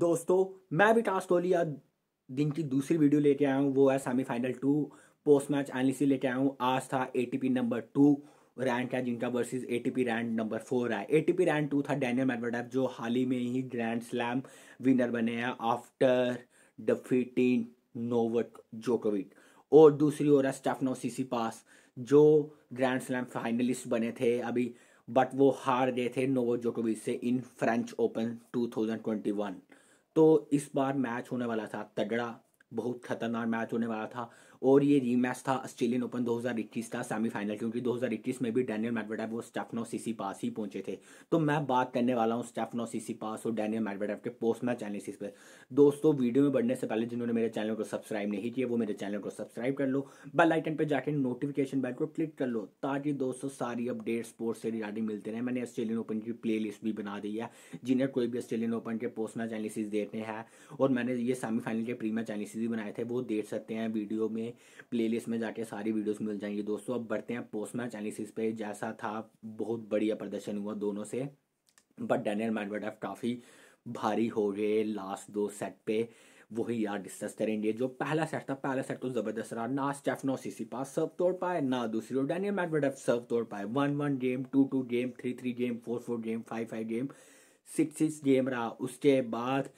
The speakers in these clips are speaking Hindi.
दोस्तों मैं भी टास्क टोलिया दिन की दूसरी वीडियो लेके आया हूँ वो है semifinal two post match analysis लेके आया हूँ आज था एटीपी नंबर टू रैंक है जिनका versus ATP rank number four है एटीपी रैंक टू था डैनियल मेडवेडेव जो हाल ही में ही ग्रैंड स्लैम विनर बने हैं आफ्टर फिटीन नोवट जोकोविक और दूसरी ओर है स्टेफनो सीसी पास जो ग्रैंड स्लैम फाइनलिस्ट बने थे अभी बट वो हार गए थे नोवो जोकोविच से इन फ्रेंच ओपन 2021 तो इस बार मैच होने वाला था तगड़ा बहुत खतरनाक मैच होने वाला था और ये रीमैच था ऑस्ट्रेलियन ओपन 2021 का सेमीफाइनल क्योंकि 2021 में भी डैनियल मेडवेडेव और स्टेफनो सीसी पास ही पहुंचे थे तो मैं बात करने वाला हूँ स्टेफनो सीसी पास और डैनियल मेडवेडेव के पोस्ट मैच एनालिसिस पर दोस्तों वीडियो में बढ़ने से पहले जिन्होंने मेरे चैनल को सब्सक्राइब नहीं किया वो मेरे चैनल को सब्सक्राइब कर लो बेल पर जाकर नोटिफिकेशन बेल को क्लिक कर लो ताकि दोस्तों सारी अपडेट स्पोर्ट्स से रिगार्डिंग मिलते रहे मैंने ऑस्ट्रेलियन ओपन की प्ले भी बना दी है जिन्हें कोई भी ऑस्ट्रेलियन ओपन के पोस्ट मैच एनालिसिस देखने हैं और मैंने ये सेमीफाइनल के प्री मैच एनालिसिस भी बनाए थे वो देख सकते हैं वीडियो में हमें प्लेलिस्ट में जाके सारी वीडियोस मिल जाएंगी दोस्तों अब बढ़ते हैं पोस्ट मैच एनालिसिस पे जैसा था बहुत बढ़िया प्रदर्शन हुआ दोनों से बट डैनियल मैडवेडेफ काफ़ी भारी हो गए लास्ट दो सेट पे वही यार डिस्कस करेंगे जो पहला सेट था पहला सेट तो ज़बरदस्त रहा ना स्टेफनो सीसी पास सर्व तोड़ पाए ना दूसरी ओर डैनियल मैडवेडेफ सर्व तोड़ पाए one one game two two game three three game four four game five five game six six game रहा उसके बाद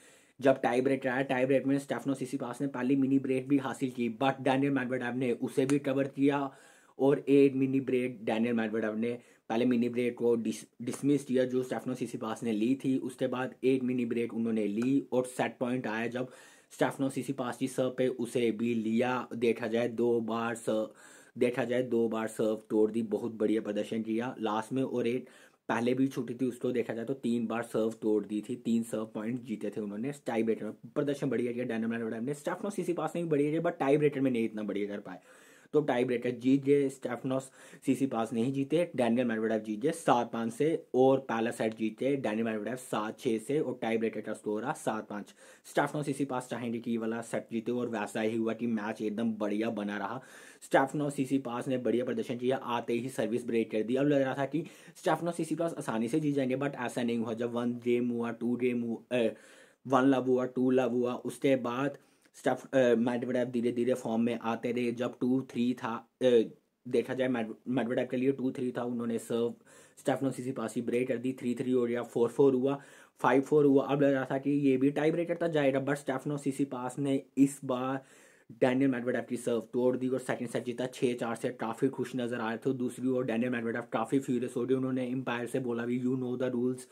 जब टाई ब्रेक आया टाई ब्रेक में स्टेफनो सीसी पास ने पहली मिनी ब्रेक भी हासिल की बट डैनियल मैडवेडाव ने उसे भी कवर किया और एक मिनी ब्रेक डैनियल मैडवेडाव ने पहले मिनी ब्रेक को डिस, डिसमिस किया जो स्टेफनो सीसी पास ने ली थी उसके बाद एक मिनी ब्रेक उन्होंने ली और सेट पॉइंट आया जब स्टेफनो सीसी पास की सर पे उसे भी लिया देखा जाए दो बार सर देखा जाए दो बार सर्व तोड़ दी बहुत बढ़िया प्रदर्शन किया लास्ट में और एक पहले भी छूटी थी उसको देखा जाए तो तीन बार सर्व तोड़ दी थी तीन सर्व पॉइंट जीते थे उन्होंने टाई ब्रेटर में प्रदर्शन बढ़िया किया डायनामाइट ने सीसी पास नहीं बढ़िया किया बट टाई ब्रेटर में नहीं इतना बढ़िया कर पाए तो टाई ब्रेकर जीत गए स्टेफनोस सीसी पास नहीं जीते डैनियल मेडवेडेव जीत गए सात पाँच से और पहला सेट जीते डैनियल मेडवेडेव सात छः से और टाई ब्रेकर का स्कोर रहा सात पाँच स्टेफनोस सीसी पास चाहेंगे कि वाला सेट जीते और वैसा ही हुआ कि मैच एकदम बढ़िया बना रहा स्टेफनोस सीसी पास ने बढ़िया प्रदर्शन किया आते ही सर्विस ब्रेक कर दी अब लग रहा था कि स्टेफनोस सीसी पास आसानी से जीत जाएंगे बट ऐसा नहीं हुआ जब वन गेम हुआ टू गेम हुआ वन लव हुआ टू लव हुआ उसके बाद स्टेप मेडवेडेव uh, धीरे धीरे फॉर्म में आते रहे जब टू थ्री था uh, देखा जाए मेडवेडेव के लिए टू थ्री था उन्होंने serve Stefanos Tsitsipas break कर दी थ्री थ्री हो गया फोर फोर हुआ फाइव फोर हुआ अब लग रहा था कि ये भी टाई ब्रेकर था जाएगा बट स्टेफनो सीसी पास ने इस बार डैनियल मेडवेडेव की सर्व तोड़ दी और सेकंड सेट जीता छः चार से काफ़ी खुश नजर आए थे दूसरी ओर डैनियल मेडवेडेव काफ़ी फ्यूरियस हो गए उन्होंने एम्पायर से बोला भी यू नो द रूल्स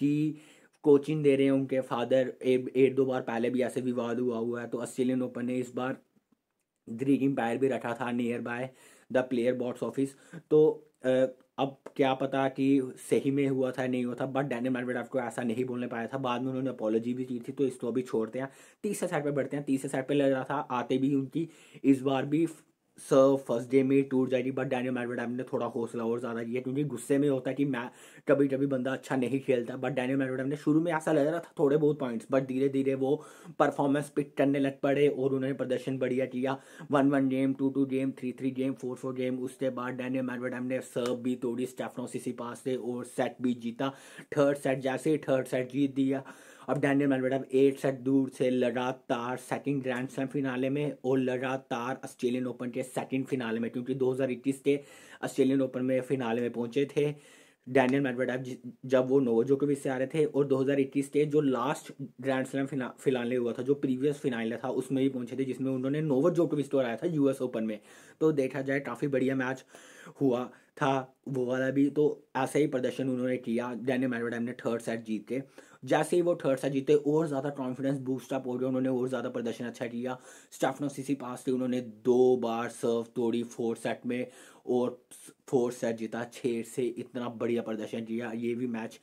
कि कोचिंग दे रहे हैं उनके फादर एक दो बार पहले भी ऐसे विवाद हुआ हुआ है तो ऑस्ट्रेलियन ओपन ने इस बार ड्रीक एम्पायर भी रखा था nearby the player box office तो अब क्या पता कि सही में हुआ था नहीं हुआ था बट डैनियल मेडवेडेव को ऐसा नहीं बोलने पाया था बाद में उन्होंने अपोलॉजी भी की थी तो इसको अभी छोड़ते हैं तीसरे साइड पे बढ़ते हैं तीसरे साइड पे लग रहा था आते भी उनकी इस बार भी सर फर्स्ट डे में टूट जाएगी बट डैनियल मेडवेडेव ने थोड़ा हौसला और ज़्यादा दिया क्योंकि गुस्से में होता है कि मैं कभी कभी बंदा अच्छा नहीं खेलता बट डैनियल मेडवेडेव ने शुरू में ऐसा लग रहा था थोड़े बहुत पॉइंट्स बट धीरे धीरे वो परफॉर्मेंस पिक करने लग पड़े और उन्होंने प्रदर्शन बढ़िया किया one one game two two game three three game four four game उसके बाद डैनियल मेडवेडेव ने सर्व भी तोड़ी स्टेफनोसिसी पास से और सेट भी जीता थर्ड सेट जैसे ही थर्ड सेट जीत दिया अब डैनियल मेडवेडेव एट सेट दूर से लगातार सेकंड ग्रैंड स्लैम फिनाले में और लगातार ऑस्ट्रेलियन ओपन के सेकंड फिनाले में क्योंकि 2021 के ऑस्ट्रेलियन ओपन में फिनाले में पहुंचे थे डैनियल मेडवेडेव जब वो नोवो जोकोविच से आ रहे थे और 2021 के जो लास्ट ग्रैंड स्लैम फिनाले हुआ था जो प्रीवियस फिनाले था उसमें भी पहुंचे थे जिसमें उन्होंने नोवो जोकोविच को हराया था यूएस ओपन में तो देखा जाए काफ़ी बढ़िया मैच हुआ था वो वाला भी तो ऐसा ही प्रदर्शन उन्होंने किया डैनियल मेडवेडेव ने थर्ड सेट जीत के जैसे ही वो थर्ड सेट जीते और ज़्यादा कॉन्फिडेंस बूस्ट अप हो गया उन्होंने और ज़्यादा प्रदर्शन अच्छा किया स्टाफनो सीसी पास थे उन्होंने दो बार सर्व तोड़ी फोर्थ सेट में और फोर्थ सेट जीता छः से इतना बढ़िया प्रदर्शन किया ये भी match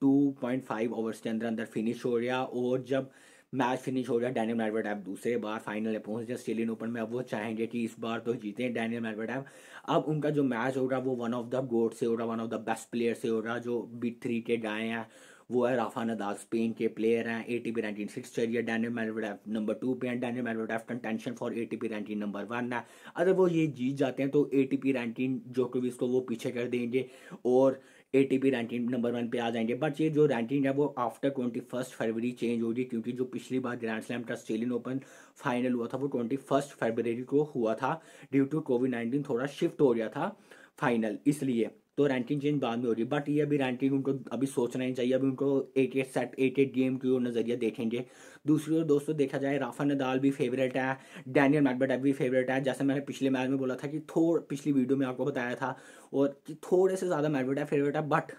two point five overs के अंदर अंदर फिनिश हो गया और जब मैच फिनिश हो जाए डैनियल मेडवेड दूसरे बार फाइनल में पहुंच जाए ऑस्ट्रेलियन ओपन में अब वो चाहेंगे कि इस बार तो जीते हैं डैनियल मेडवेड अब उनका जो मैच हो रहा वो वन ऑफ द गोड से हो रहा one of the best player से हो रहा जो बी थ्री के गाय हैं वो है राफा नदाल स्पेन के प्लेयर हैं A T P ranking six चलिए डैनियल मेलवेडेफ नंबर टू पे हैं Daniel Medvedev contention for A T P ranking number one है अगर वो ये जीत जाते हैं तो ए टी पी रैंकिंग भी को वो पीछे कर देंगे और A T P ranking number one पे आ जाएंगे बट ये जो रैंकिंग है वो आफ्टर ट्वेंटी फर्स्ट फरवरी चेंज होगी क्योंकि जो पिछली बार ग्रैंड स्लैम का ऑस्ट्रेलियन ओपन फाइनल हुआ था वो ट्वेंटी फर्स्ट फरवरी को हुआ था ड्यू टू कोविड नाइन्टीन थोड़ा शिफ्ट हो गया था फाइनल इसलिए तो रैंकिंग चेंज बाद में हो रही है बट ये अभी रैंकिंग उनको अभी सोचना ही चाहिए अभी उनको eight eight set eight eight game की नज़रिया देखेंगे दूसरी ओर दोस्तों देखा जाए राफा नदाल भी फेवरेट है डैनियल मैटबेट भी फेवरेट है जैसे मैंने पिछले मैच में बोला था कि थोड़ पिछली वीडियो में आपको बताया था और कि थोड़े से ज़्यादा मैटबेट फेवरेट है बट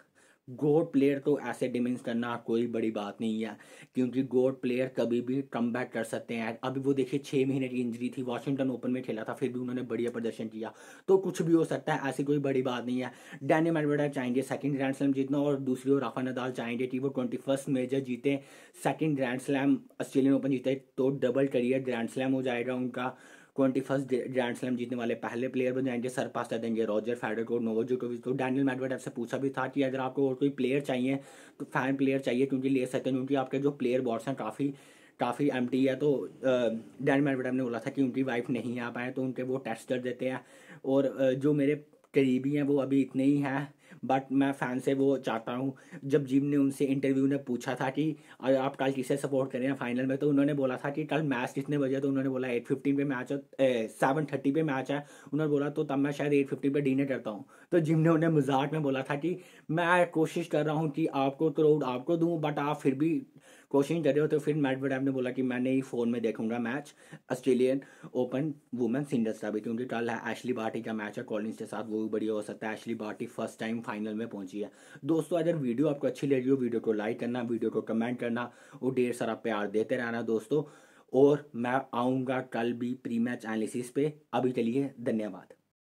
गोड प्लेयर को ऐसे डिमेंस करना कोई बड़ी बात नहीं है क्योंकि गोड प्लेयर कभी भी कम कर सकते हैं अभी वो देखिए छः महीने की इंजरी थी वाशिंगटन ओपन में खेला था फिर भी उन्होंने बढ़िया प्रदर्शन किया तो कुछ भी हो सकता है ऐसी कोई बड़ी बात नहीं है डैनी मेडवेडा चाहेंगे सेकेंड ग्रैंड स्लैम जीतना और दूसरी ओर राफा नदाल चाहेंगे कि वो ट्वेंटी फर्स्ट मेजर जीते second grand slam Australian Open जीते तो डबल करियर ग्रैंड स्लैम हो जाएगा उनका ट्वेंटी फर्स्ट ग्रैंड स्लैम जीतने वाले पहले प्लेयर बन जाएंगे सर पास देंगे रॉजर फेडर को नोवो जोटोविच को तो डैनियल मेडवेडेव से पूछा भी था कि अगर आपको और कोई प्लेयर चाहिए तो फैन प्लेयर चाहिए क्योंकि ले सकते हैं क्योंकि आपके जो प्लेयर बॉर्ड्स हैं काफ़ी काफ़ी एम है तो डैनियल मेडवेडेव ने बोला था कि उनकी वाइफ नहीं आ पाए तो उनके वो टेस्ट कर देते हैं और जो मेरे करीबी हैं वो अभी इतने ही हैं बट मैं फ़ैन से वो चाहता हूँ जब जिम ने उनसे इंटरव्यू में पूछा था कि आप कल किसे सपोर्ट करें फाइनल में तो उन्होंने बोला था कि कल मैच कितने बजे तो उन्होंने बोला एट फिफ्टीन पे मैच है सेवन थर्टी पे मैच है उन्होंने बोला तो तब मैं शायद एट फिफ्टीन पे डिनर करता हूँ तो जिम ने उन्हें मजाक में बोला था कि मैं कोशिश कर रहा हूँ कि आपको क्राउड आपको दूँ बट आप फिर भी कोशिश कर रहे हो तो फिर मैट बडैम ने बोला कि मैं नहीं फ़ोन में देखूंगा match Australian Open women singles का भी क्योंकि कल है एशली बार्टी का मैच है कॉलिंस के साथ वो भी बढ़िया हो सकता है Ashleigh Barty first time semifinal final में पहुंची है दोस्तों अगर वीडियो आपको अच्छी लगी हो वीडियो को लाइक करना वीडियो को कमेंट करना और ढेर सारा प्यार देते रहना दोस्तों और मैं आऊँगा कल भी प्री मैच एनालिसिस पे अभी के लिए धन्यवाद